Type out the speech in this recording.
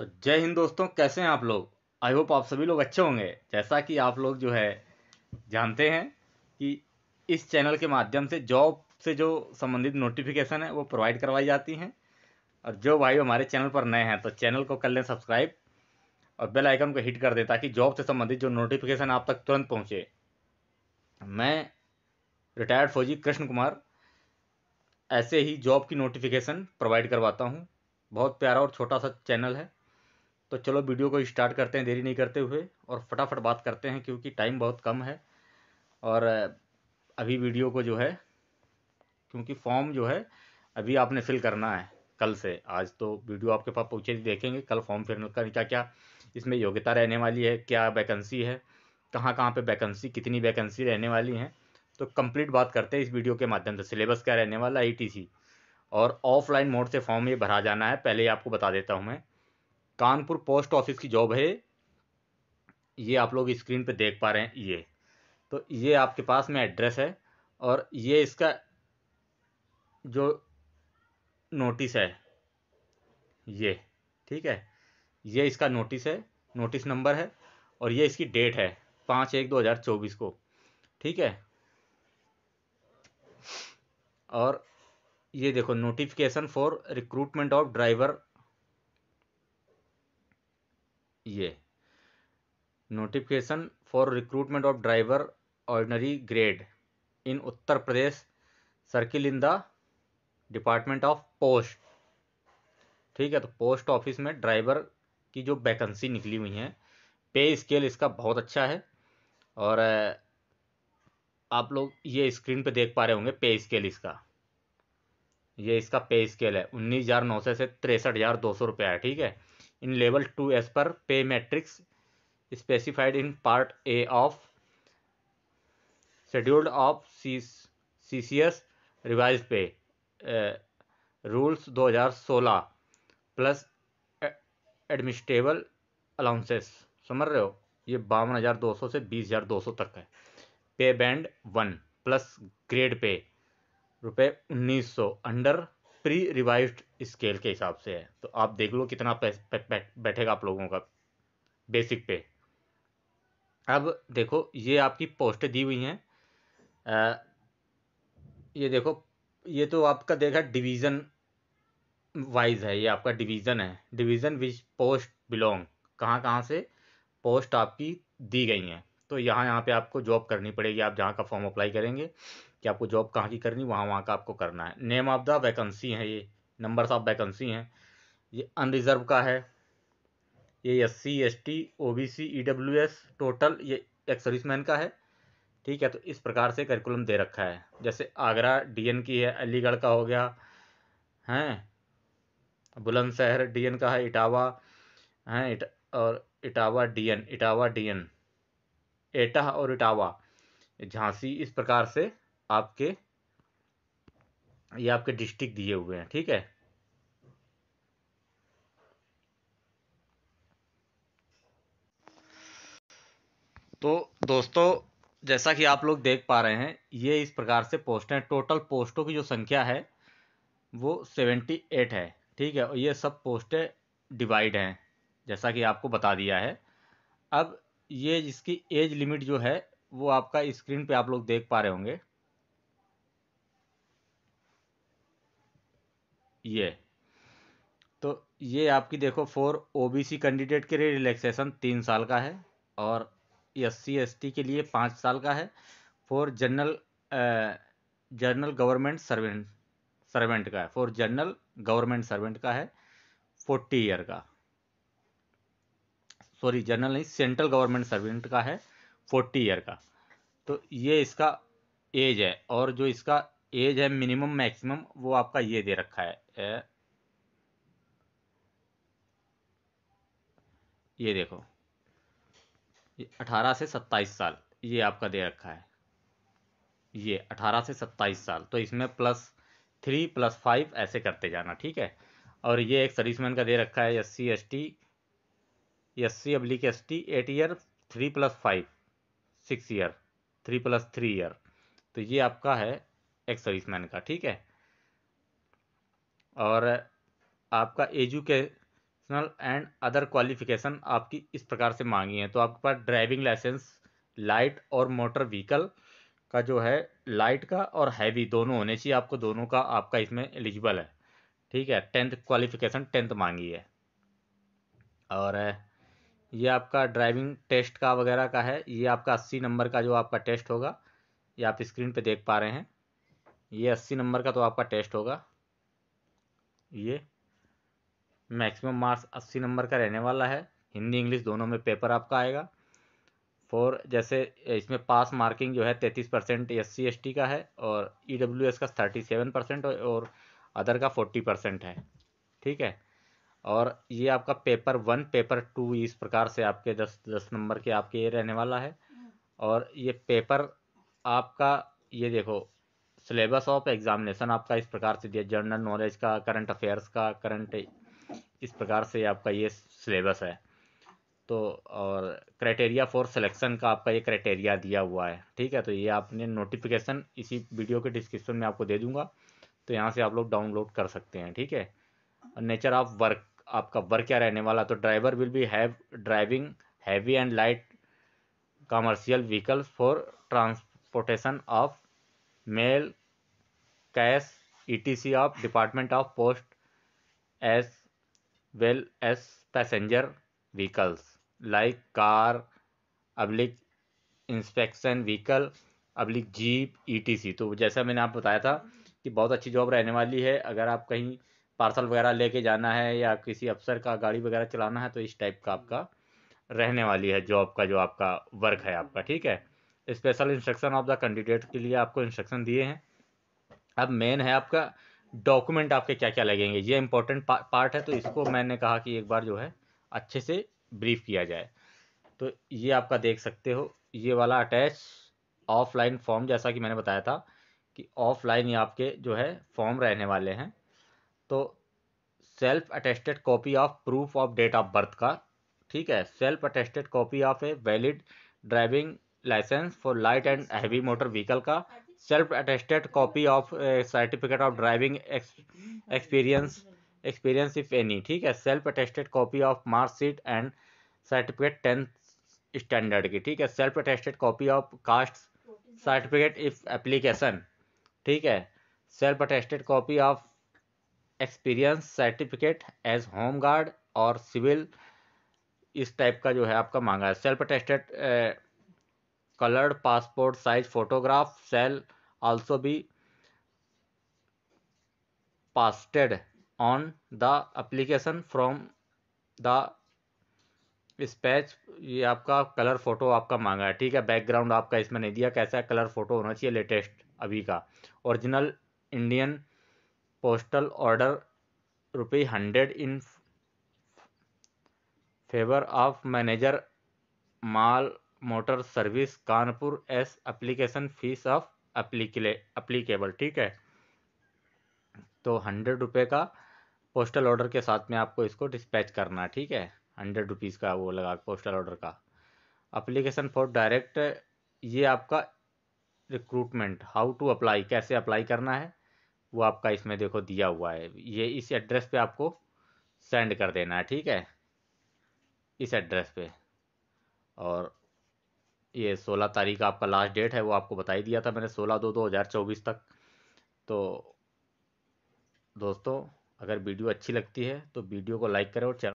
तो जय हिंद दोस्तों कैसे हैं आप लोग आई होप आप सभी लोग अच्छे होंगे जैसा कि आप लोग जो है जानते हैं कि इस चैनल के माध्यम से जॉब से जो संबंधित नोटिफिकेशन है वो प्रोवाइड करवाई जाती हैं और जो भाई हमारे चैनल पर नए हैं तो चैनल को कर लें सब्सक्राइब और बेल आइकन को हिट कर दें ताकि जॉब से संबंधित जो नोटिफिकेशन आप तक तुरंत पहुँचे मैं रिटायर्ड फौजी कृष्ण कुमार ऐसे ही जॉब की नोटिफिकेशन प्रोवाइड करवाता हूँ बहुत प्यारा और छोटा सा चैनल है तो चलो वीडियो को स्टार्ट करते हैं देरी नहीं करते हुए और फटाफट बात करते हैं क्योंकि टाइम बहुत कम है और अभी वीडियो को जो है क्योंकि फॉर्म जो है अभी आपने फिल करना है कल से आज तो वीडियो आपके पास पूछे देखेंगे कल फॉर्म फिल करने क्या क्या इसमें योग्यता रहने वाली है क्या वैकेंसी है कहाँ कहाँ पर वैकेंसी कितनी वैकेंसी रहने वाली हैं तो कंप्लीट बात करते हैं इस वीडियो के माध्यम से सिलेबस क्या रहने वाला है और ऑफलाइन मोड से फॉर्म ये भरा जाना है पहले ही आपको बता देता हूँ मैं कानपुर पोस्ट ऑफिस की जॉब है ये आप लोग स्क्रीन पे देख पा रहे हैं ये तो ये आपके पास में एड्रेस है और ये इसका जो नोटिस है ये ठीक है ये इसका नोटिस है नोटिस नंबर है और ये इसकी डेट है पाँच एक दो हज़ार चौबीस को ठीक है और ये देखो notification for recruitment of driver ये notification for recruitment of driver ordinary grade in Uttar Pradesh circle in the department of post ठीक है तो पोस्ट ऑफिस में ड्राइवर की जो वैकेंसी निकली हुई है पे स्केल इसका बहुत अच्छा है और आप लोग ये स्क्रीन पे देख पा रहे होंगे पे स्केल इसका ये इसका पे स्केल है उन्नीस हज़ार नौ सौ से तिरसठ हज़ार दो सौ रुपया है ठीक है इन लेवल टू एस पर pay matrix specified in part A of scheduled of C C revise pay rules 2016 plus administrable allowances समझ रहे हो ये बावन से 20,200 तक है पे bend one plus grade pay रुपये उन्नीस अंडर प्री रिवाइज्ड स्केल के हिसाब से है तो आप देख लो कितना पे, पे, पे, बैठेगा आप लोगों का बेसिक पे अब देखो ये आपकी पोस्ट दी हुई हैं ये देखो ये तो आपका देखा डिवीज़न वाइज है ये आपका डिवीज़न है डिवीज़न विच पोस्ट बिलोंग कहाँ कहाँ से पोस्ट आपकी दी गई हैं तो यहाँ यहाँ पे आपको जॉब करनी पड़ेगी आप जहाँ का फॉर्म अप्लाई करेंगे कि आपको जॉब कहाँ की करनी वहाँ वहाँ का आपको करना है नेम ऑफ द वैकेंसी है ये नंबर्स ऑफ वैकेंसी हैं ये अनरिजर्व का है ये S C S T O B C E W S total ये एक सर्विसमैन का है ठीक है तो इस प्रकार से करिकुलम दे रखा है जैसे आगरा डीएन की है अलीगढ़ का हो गया हैं बुलंदशहर डीएन का है इटावा हैं इट, और इटावा डीएन इटावा डीएन एटा और इटावा झांसी इस प्रकार से आपके ये आपके डिस्ट्रिक्ट दिए हुए हैं ठीक है तो दोस्तों जैसा कि आप लोग देख पा रहे हैं ये इस प्रकार से पोस्ट हैं टोटल पोस्टों की जो संख्या है वो सेवेंटी एट है ठीक है और ये सब पोस्टें डिवाइड हैं जैसा कि आपको बता दिया है अब ये इसकी एज लिमिट जो है वो आपका स्क्रीन पे आप लोग देख पा रहे होंगे ये तो ये आपकी देखो फोर ओबीसी कैंडिडेट के लिए रिलैक्सेशन तीन साल का है और एस सी एस टी के लिए पाँच साल का है for general general government servant servant का है फॉर जनरल गवर्नमेंट सर्वेंट का है फोर्टी ईयर का सॉरी जनरल नहीं सेंट्रल गवर्नमेंट सर्वेंट का है फोर्टी ईयर का तो ये इसका एज है और जो इसका एज है मिनिमम मैक्सिमम वो आपका ये दे रखा है ये देखो अठारह से सत्ताईस साल ये आपका दे रखा है ये अठारह से सत्ताईस साल तो इसमें प्लस थ्री प्लस फाइव ऐसे करते जाना ठीक है और ये एक सर्विसमैन का दे रखा है S C S T S C अब्लिक S T eight year three plus five six year three plus three year तो ये आपका है एक्स मैन का ठीक है और आपका एजुकेशनल एंड अदर क्वालिफिकेशन आपकी इस प्रकार से मांगी है तो आपके पास ड्राइविंग लाइसेंस लाइट और मोटर व्हीकल का जो है लाइट का और हैवी दोनों होने चाहिए आपको दोनों का आपका इसमें एलिजिबल है ठीक है टेंथ क्वालिफिकेशन टेंथ मांगी है और ये आपका ड्राइविंग टेस्ट का वगैरह का है ये आपका अस्सी नंबर का जो आपका टेस्ट होगा ये आप स्क्रीन पे देख पा रहे हैं ये अस्सी नंबर का तो आपका टेस्ट होगा ये मैक्सिमम मार्क्स अस्सी नंबर का रहने वाला है हिंदी इंग्लिश दोनों में पेपर आपका आएगा फॉर जैसे इसमें पास मार्किंग जो है तैंतीस percent S C S T का है और ई डब्ल्यू एस का थर्टी सेवन परसेंट और अदर का फोर्टी परसेंट है ठीक है और ये आपका पेपर वन पेपर टू इस प्रकार से आपके दस दस नंबर के आपके ये रहने वाला है और ये पेपर आपका ये देखो सिलेबस ऑफ एग्जामिनेशन आपका इस प्रकार से दिया जनरल नॉलेज का करंट अफेयर्स का करंट इस प्रकार से आपका ये सिलेबस है तो और क्राइटेरिया फॉर सिलेक्शन का आपका ये क्राइटेरिया दिया हुआ है ठीक है तो ये आपने नोटिफिकेशन इसी वीडियो के डिस्क्रिप्शन में आपको दे दूंगा तो यहाँ से आप लोग डाउनलोड कर सकते हैं ठीक है नेचर ऑफ वर्क आपका वर्क क्या रहने वाला तो driver will be have driving heavy and light commercial vehicles for transportation of mail cash ETC of department of post as well as passenger vehicles like car public inspection vehicle public jeep ETC तो जैसा मैंने आप बताया था कि बहुत अच्छी job रहने वाली है अगर आप कहीं पार्सल वगैरह लेके जाना है या किसी अफसर का गाड़ी वगैरह चलाना है तो इस टाइप का आपका रहने वाली है जॉब का जो आपका वर्क है आपका ठीक है special instruction of the candidate के लिए आपको इंस्ट्रक्शन दिए हैं अब मेन है आपका डॉक्यूमेंट आपके क्या क्या लगेंगे ये इंपॉर्टेंट पा, पार्ट है तो इसको मैंने कहा कि एक बार जो है अच्छे से ब्रीफ किया जाए तो ये आपका देख सकते हो ये वाला अटैच ऑफलाइन फॉर्म जैसा कि मैंने बताया था कि ऑफलाइन ये आपके जो है फॉर्म रहने वाले हैं तो self attested copy of proof of date of birth का ठीक है self attested copy of a valid driving licence for light and heavy motor vehicle का self attested copy of certificate of driving experience experience if any ठीक है self attested copy of marksheet and certificate tenth standard की ठीक है self attested copy of caste certificate if application ठीक है self attested copy of experience certificate as home guard और civil इस type का जो है आपका मांगा है self attested coloured passport size photograph shall also be pasted on the application from the space ये आपका कलर फोटो आपका मांगा है ठीक है बैकग्राउंड आपका इसमें नहीं दिया कैसा है कलर फोटो होना चाहिए लेटेस्ट अभी का ओरिजिनल इंडियन पोस्टल ऑर्डर रुपये hundred in favour of manager mail motor service Kanpur as application fee of applicable ठीक है तो हंड्रेड रुपये का पोस्टल ऑर्डर के साथ में आपको इसको डिस्पैच करना ठीक है हंड्रेड रुपीज़ का वो लगा पोस्टल ऑर्डर का अप्लीकेशन फॉर डायरेक्ट ये आपका रिक्रूटमेंट हाउ टू अप्लाई कैसे अप्लाई करना है वो आपका इसमें देखो दिया हुआ है ये इस एड्रेस पे आपको सेंड कर देना है ठीक है इस एड्रेस पे और ये सोलह तारीख का आपका लास्ट डेट है वो आपको बता ही दिया था मैंने सोलह दो दो हज़ार चौबीस तक तो दोस्तों अगर वीडियो अच्छी लगती है तो वीडियो को लाइक करें और चैनल